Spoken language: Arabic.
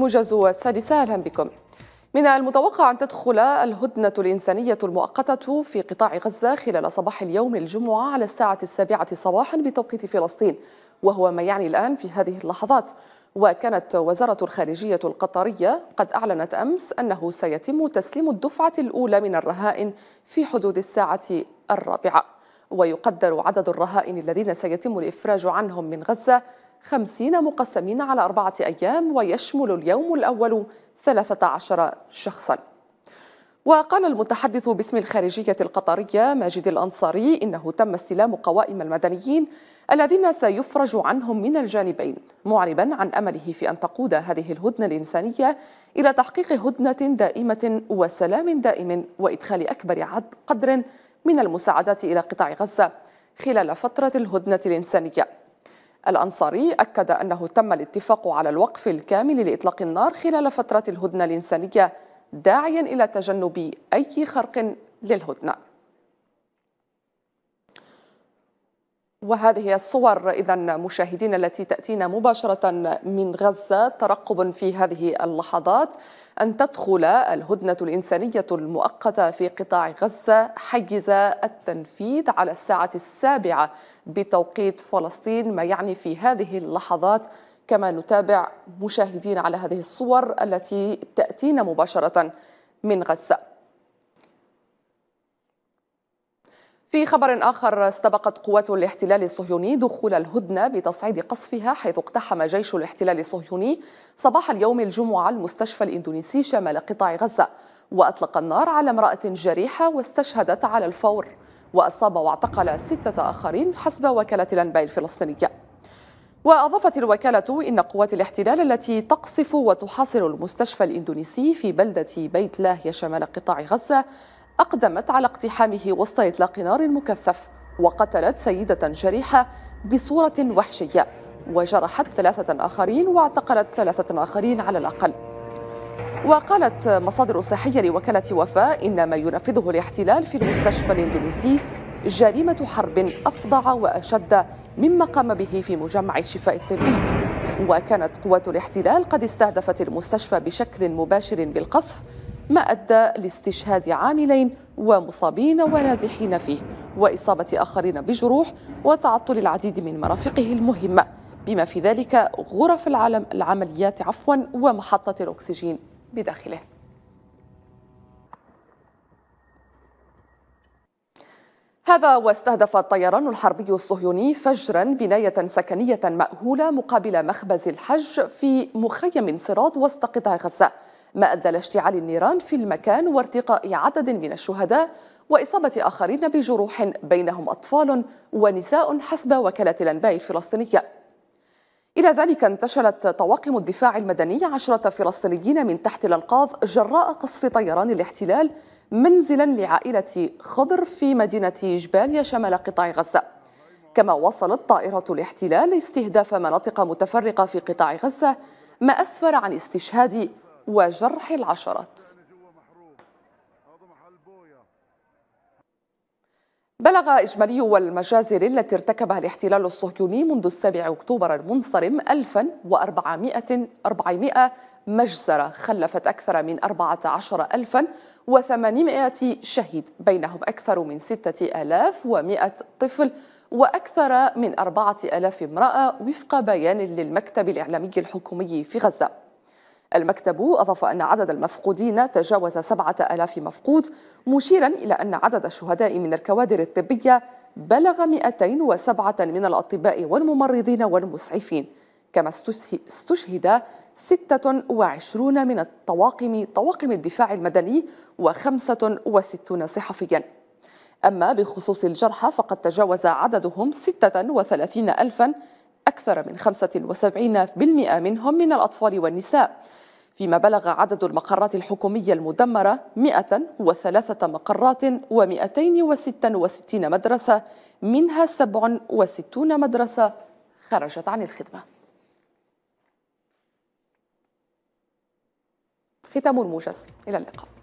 موجز السادسة أهلا بكم من المتوقع أن تدخل الهدنة الإنسانية المؤقتة في قطاع غزة خلال صباح اليوم الجمعة على الساعة السابعة صباحا بتوقيت فلسطين وهو ما يعني الآن في هذه اللحظات وكانت وزارة الخارجية القطرية قد أعلنت أمس أنه سيتم تسليم الدفعة الأولى من الرهائن في حدود الساعة الرابعة ويقدر عدد الرهائن الذين سيتم الإفراج عنهم من غزة 50 مقسمين على أربعة أيام ويشمل اليوم الأول 13 شخصاً وقال المتحدث باسم الخارجية القطرية ماجد الأنصاري إنه تم استلام قوائم المدنيين الذين سيفرج عنهم من الجانبين معربا عن أمله في أن تقود هذه الهدنة الإنسانية إلى تحقيق هدنة دائمة وسلام دائم وإدخال أكبر عد قدر من المساعدات إلى قطاع غزة خلال فترة الهدنة الإنسانية الأنصاري أكد أنه تم الاتفاق على الوقف الكامل لإطلاق النار خلال فترة الهدنة الإنسانية داعيا إلى تجنب أي خرق للهدنة وهذه الصور إذا مشاهدين التي تأتينا مباشرة من غزة ترقب في هذه اللحظات أن تدخل الهدنة الإنسانية المؤقتة في قطاع غزة حيز التنفيذ على الساعة السابعة بتوقيت فلسطين ما يعني في هذه اللحظات كما نتابع مشاهدين على هذه الصور التي تأتينا مباشرة من غزة في خبر آخر استبقت قوات الاحتلال الصهيوني دخول الهدنة بتصعيد قصفها حيث اقتحم جيش الاحتلال الصهيوني صباح اليوم الجمعة المستشفى الإندونيسي شمال قطاع غزة وأطلق النار على امرأة جريحة واستشهدت على الفور وأصاب واعتقل ستة آخرين حسب وكالة الأنباء الفلسطينية وأضافت الوكالة إن قوات الاحتلال التي تقصف وتحاصر المستشفى الإندونيسي في بلدة بيت لاهيا شمال قطاع غزة أقدمت على اقتحامه وسط إطلاق نار مكثف وقتلت سيدة شريحة بصورة وحشية وجرحت ثلاثة آخرين واعتقلت ثلاثة آخرين على الأقل وقالت مصادر صحية لوكالة وفاء إن ما ينفذه الاحتلال في المستشفى الإندونيسي جريمة حرب أفظع وأشد مما قام به في مجمع الشفاء الطبي وكانت قوات الاحتلال قد استهدفت المستشفى بشكل مباشر بالقصف ما أدى لاستشهاد عاملين ومصابين ونازحين فيه وإصابة آخرين بجروح وتعطل العديد من مرافقه المهمة بما في ذلك غرف العالم العمليات عفوا ومحطة الأكسجين بداخله هذا واستهدف الطيران الحربي الصهيوني فجرا بناية سكنية مأهولة مقابل مخبز الحج في مخيم صراط وسط قطاع غزة ما أدى لاشتعال النيران في المكان وارتقاء عدد من الشهداء وإصابة آخرين بجروح بينهم أطفال ونساء حسب وكالة الأنباء الفلسطينية إلى ذلك انتشلت طواقم الدفاع المدني عشرة فلسطينيين من تحت الأنقاض جراء قصف طيران الاحتلال منزلا لعائلة خضر في مدينة جباليا شمال قطاع غزة كما وصلت طائرة الاحتلال استهداف مناطق متفرقة في قطاع غزة ما أسفر عن استشهاد وجرح العشرات بلغ إجمالي المجازر التي ارتكبها الاحتلال الصهيوني منذ 7 أكتوبر المنصرم 1400 مجزرة خلفت أكثر من 14800 شهيد بينهم أكثر من 6100 طفل وأكثر من 4000 امرأة وفق بيان للمكتب الإعلامي الحكومي في غزة المكتب أضاف أن عدد المفقودين تجاوز سبعة ألاف مفقود مشيرا إلى أن عدد الشهداء من الكوادر الطبية بلغ 207 من الأطباء والممرضين والمسعفين كما استشهد 26 من الطواقم طواقم الدفاع المدني و65 صحفيا أما بخصوص الجرحى فقد تجاوز عددهم 36 ألفا أكثر من 75% منهم من الأطفال والنساء فيما بلغ عدد المقرات الحكومية المدمرة 103 مقرات و266 مدرسة منها 67 مدرسة خرجت عن الخدمة ختام الموجز إلى اللقاء